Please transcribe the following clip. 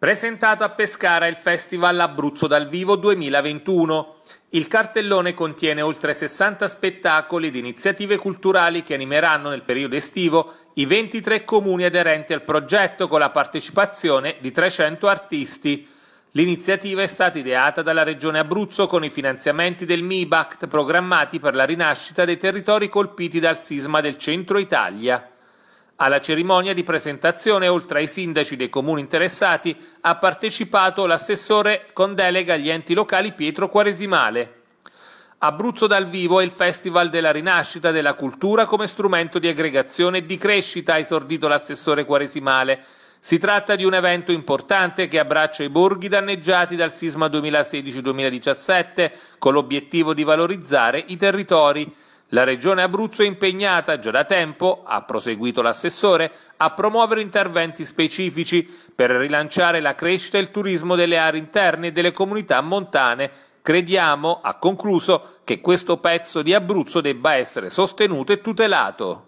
Presentato a Pescara il Festival Abruzzo dal vivo 2021. Il cartellone contiene oltre 60 spettacoli ed iniziative culturali che animeranno nel periodo estivo i 23 comuni aderenti al progetto con la partecipazione di 300 artisti. L'iniziativa è stata ideata dalla Regione Abruzzo con i finanziamenti del MIBACT programmati per la rinascita dei territori colpiti dal sisma del centro Italia. Alla cerimonia di presentazione, oltre ai sindaci dei comuni interessati, ha partecipato l'assessore con delega agli enti locali Pietro Quaresimale. Abruzzo dal vivo è il Festival della rinascita della cultura come strumento di aggregazione e di crescita, ha esordito l'assessore Quaresimale. Si tratta di un evento importante che abbraccia i borghi danneggiati dal sisma 2016-2017 con l'obiettivo di valorizzare i territori. La Regione Abruzzo è impegnata già da tempo, ha proseguito l'assessore, a promuovere interventi specifici per rilanciare la crescita e il turismo delle aree interne e delle comunità montane. Crediamo, ha concluso, che questo pezzo di Abruzzo debba essere sostenuto e tutelato.